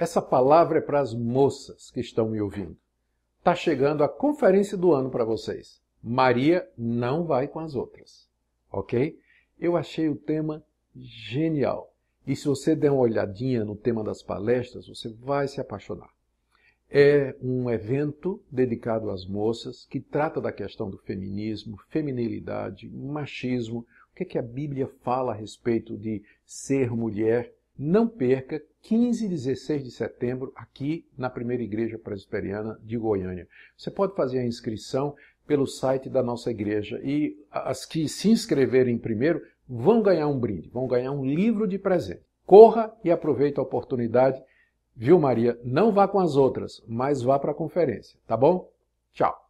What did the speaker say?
Essa palavra é para as moças que estão me ouvindo. Tá chegando a conferência do ano para vocês. Maria não vai com as outras, ok? Eu achei o tema genial. E se você der uma olhadinha no tema das palestras, você vai se apaixonar. É um evento dedicado às moças que trata da questão do feminismo, feminilidade, machismo, o que, é que a Bíblia fala a respeito de ser mulher não perca, 15 e 16 de setembro, aqui na Primeira Igreja Presbiteriana de Goiânia. Você pode fazer a inscrição pelo site da nossa igreja e as que se inscreverem primeiro vão ganhar um brinde, vão ganhar um livro de presente. Corra e aproveite a oportunidade. Viu, Maria? Não vá com as outras, mas vá para a conferência, tá bom? Tchau!